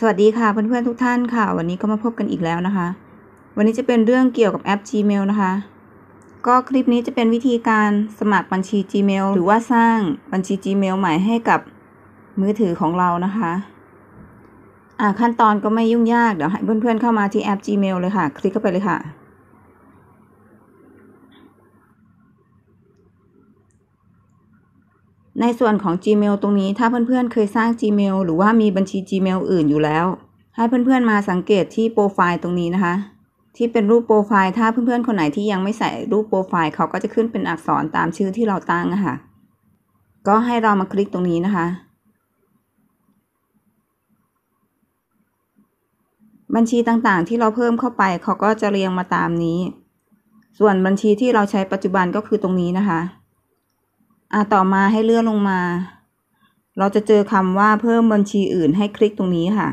สวัสดีค่ะ เพื่อนๆทุกท่านค่ะวันนี้ก็มาพบกันอีกแล้วนะคะ วันนี้จะเป็นเรื่องเกี่ยวกับแอป Gmail นะคะ ก็คลิปนี้จะเป็นวิธีการสมัครบัญชี Gmail หรือว่าสร้างบัญชี Gmail ใหม่ให้กับมือถือของเรานะคะอ่าขั้นตอนก็ไม่ยุ่งยากเดี๋ยวให้เพื่อนๆเข้ามาที่แอป Gmail เลยค่ะ คลิกเข้าไปเลยค่ะในส่วนของ Gmail ตรงนี้ ถ้าเพื่อนๆ เคยสร้าง Gmail หรือว่ามีบัญชี Gmail อื่นอยู่แล้ว ให้เพื่อนๆ มาสังเกตที่โปรไฟล์ตรงนี้นะคะ ที่เป็นรูปโปรไฟล์ ถ้าเพื่อนๆ คนไหนที่ยังไม่ใส่รูปโปรไฟล์ เขาก็จะขึ้นเป็นอักษรตามชื่อที่เราตั้งะคะ่ะ ก็ให้เรามาคลิกตรงนี้นะคะ บัญชีต่างๆ ที่เราเพิ่มเข้าไปเขาก็จะเรียงมาตามนี้ ส่วนบัญชีที่เราใช้ปัจจุบันก็คือตรงนี้นะคะอ่ะต่อมาให้เลื่อนลงมา เราจะเจอคำว่าเพิ่มบัญชีอื่นให้คลิกตรงนี้ค่ะ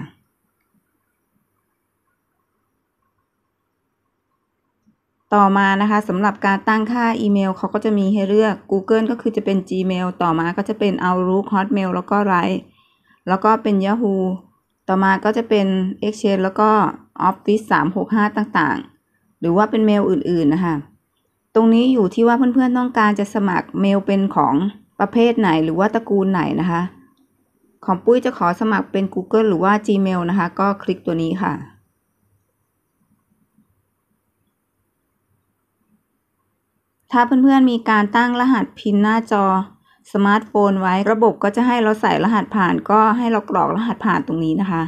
ต่อมานะคะสำหรับการตั้งค่าอีเมลเขาก็จะมีให้เลือก Google ก็คือจะเป็น Gmail ต่อมาก็จะเป็น Outlook Hotmail แล้วก็ Line แล้วก็เป็น Yahoo ต่อมาก็จะเป็น Exchange แล้วก็ Office 365 ต่าง ๆ หรือว่าเป็นเมลอื่น ๆ นะคะตรงนี้อยู่ที่ว่าเพื่อนๆ ต้องการจะสมัครเมลเป็นของประเภทไหนหรือว่าตระกูลไหนนะคะ ของปุ้ยจะขอสมัครเป็น Google หรือว่า Gmail นะคะ ก็คลิกตัวนี้ค่ะ ถ้าเพื่อนๆ มีการตั้งรหัสพินหน้าจอสมาร์ทโฟนไว้ระบบก็จะให้เราใส่รหัสผ่านก็ให้เรากรอกรหัสผ่านตรงนี้นะคะ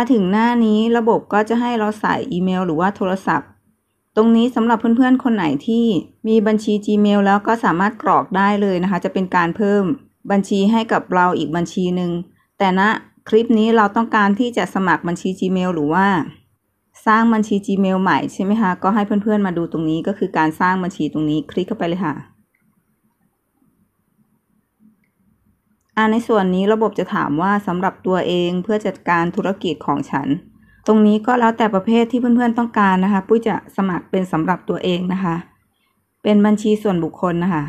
มาถึงหน้านี้ระบบก็จะให้เราใส่อีเมล หรือว่าโทรศัพท์ ตรงนี้สำหรับเพื่อนๆ คนไหนที่มีบัญชี Gmail แล้วก็สามารถกรอกได้เลยนะคะ จะเป็นการเพิ่มบัญชีให้กับเราอีกบัญชีหนึ่งแต่ณนะคลิปนี้เราต้องการที่จะสมัครบัญชี Gmail หรือว่า สร้างบัญชี Gmail ใหม่ใช่ไหมคะก็ให้เพื่อน ๆ มาดูตรงนี้ก็คือการสร้างบัญชีตรงนี้ คลิกเข้าไปเลยค่ะในส่วนนี้ระบบจะถามว่าสำหรับตัวเองเพื่อจัดการธุรกิจของฉัน ตรงนี้ก็แล้วแต่ประเภทที่เพื่อนๆต้องการนะคะปุ้ยจะสมัครเป็นสำหรับตัวเองนะคะ เป็นบัญชีส่วนบุคคลนะคะ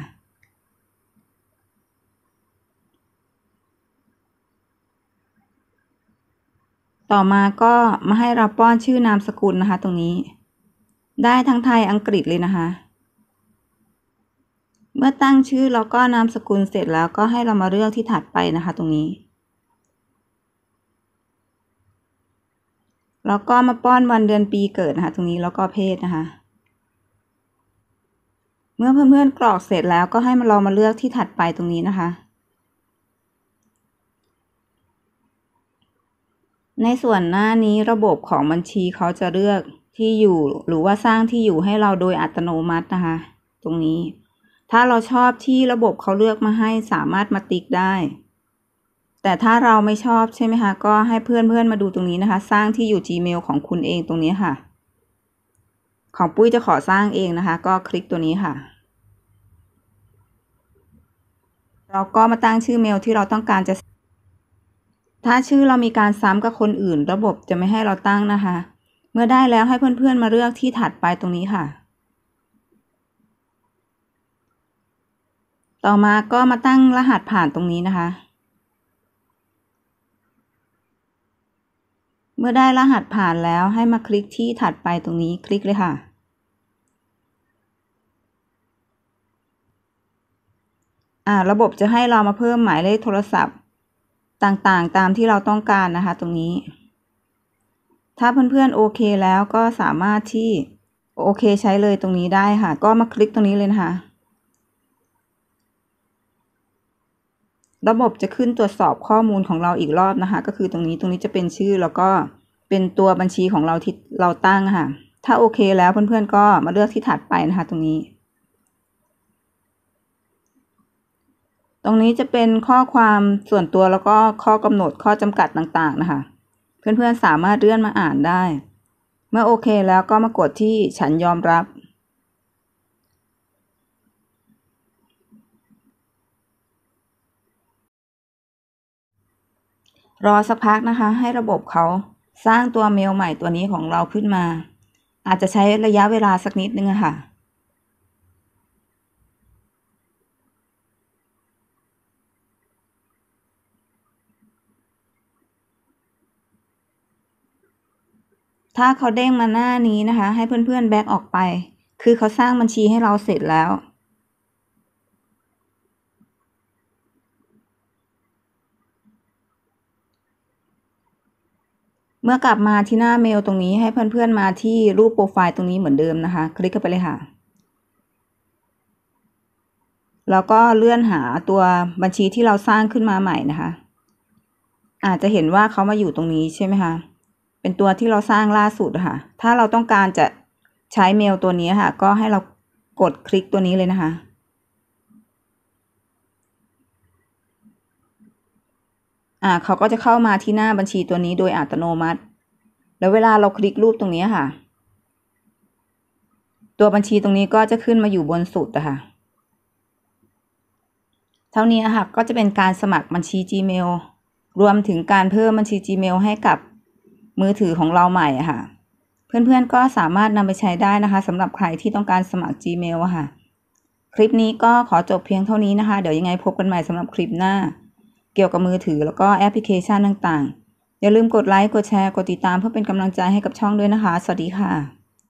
ต่อมาก็มาให้เราป้อนชื่อนามสกุลนะคะตรงนี้ ได้ทั้งไทยอังกฤษเลยนะคะเมื่อตั้งชื่อแล้วก็นามสกุลเสร็จแล้วก็ให้เรามาเลือกที่ถัดไปนะคะตรงนี้แล้วก็มาป้อนวันเดือนปีเกิดนะคะ ตรงนี้แล้วก็เพศนะคะ เมื่อเพื่อนๆกรอกเสร็จแล้วก็ให้มาลองมาเลือกที่ถัดไปตรงนี้นะคะ ในส่วนหน้านี้ระบบของบัญชีเขาจะเลือกที่อยู่ หรือว่าสร้างที่อยู่ให้เราโดยอัตโนมัตินะคะ ตรงนี้ถ้าเราชอบที่ระบบเขาเลือกมาให้สามารถมาติ๊กได้ แต่ถ้าเราไม่ชอบใช่ไหมคะ ก็ให้เพื่อนๆมาดูตรงนี้นะคะ สร้างที่อยู่ Gmail ของคุณเองตรงนี้ค่ะ ของปุ้ยจะขอสร้างเองนะคะ ก็คลิกตัวนี้ค่ะ เราก็มาตั้งชื่อเมลที่เราต้องการจะ ถ้าชื่อเรามีการซ้ำกับคนอื่น ระบบจะไม่ให้เราตั้งนะคะ เมื่อได้แล้วให้เพื่อนๆ มาเลือกที่ถัดไปตรงนี้ค่ะต่อมาก็มาตั้งรหัสผ่านตรงนี้นะคะ เมื่อได้รหัสผ่านแล้วให้มาคลิกที่ถัดไปตรงนี้คลิกเลยค่ะอ่าระบบจะให้เรามาเพิ่มหมายเลขโทรศัพท์ต่างๆ ตามที่เราต้องการนะคะ ตรงนี้ ถ้าเพื่อนๆโอเคแล้วก็สามารถที่โอเคใช้เลยตรงนี้ได้ค่ะ ก็มาคลิกตรงนี้เลยนะคะระบบจะขึ้นตรวจสอบข้อมูลของเราอีกรอบนะคะ ก็คือตรงนี้ตรงนี้จะเป็นชื่อแล้วก็เป็นตัวบัญชีของเราที่เราตั้งค่ะ ถ้าโอเคแล้วเพื่อนๆก็มาเลือกที่ถัดไปนะคะ ตรงนี้ ตรงนี้จะเป็นข้อความส่วนตัวแล้วก็ข้อกำหนดข้อจำกัดต่างๆนะคะ เพื่อนๆสามารถเลื่อนมาอ่านได้เมื่อโอเค แล้วก็มากดที่ฉันยอมรับรอสักพักนะคะ ให้ระบบเขาสร้างตัวเมลใหม่ตัวนี้ของเราขึ้นมา อาจจะใช้ระยะเวลาสักนิดนึงค่ะ ถ้าเขาเด้งมาหน้านี้นะคะ ให้เพื่อนๆแบ็กออกไป คือเขาสร้างบัญชีให้เราเสร็จแล้วมื่อกลับมาที่หน้าเมลตรงนี้ให้เพื่อนๆมาที่รูปโปรไฟล์ตรงนี้เหมือนเดิมนะคะ คลิกเข้าไปเลยค่ะแล้วก็เลื่อนหาตัวบัญชีที่เราสร้างขึ้นมาใหม่นะคะ อาจจะเห็นว่าเขามาอยู่ตรงนี้ใช่ไหมคะเป็นตัวที่เราสร้างล่าสุดค่ะ ถ้าเราต้องการจะใช้เมลตัวนี้ค่ะ ก็ให้เรากดคลิกตัวนี้เลยนะคะอ่าเขาก็จะเข้ามาที่หน้าบัญชีตัวนี้โดยอัตโนมัติ แล้วเวลาเราคลิกรูปตรงนี้ค่ะ ตัวบัญชีตรงนี้ก็จะขึ้นมาอยู่บนสุดอะค่ะ เท่านี้ค่ะ ก็จะเป็นการสมัครบัญชี Gmail รวมถึงการเพิ่มบัญชี Gmail ให้กับมือถือของเราใหม่ค่ะ เพื่อนๆก็สามารถนำไปใช้ได้นะคะสำหรับใครที่ต้องการสมัคร Gmail อะค่ะ คลิปนี้ก็ขอจบเพียงเท่านี้นะคะเดี๋ยวยังไงพบกันใหม่สำหรับคลิปหน้ากี่ยวกับมือถือแล้วก็แอปพลิเคชันต่าง ๆ อย่าลืมกดไลค์กดแชร์กดติดตามเพื่อเป็นกำลังใจให้กับช่องด้วยนะคะ สวัสดีค่ะ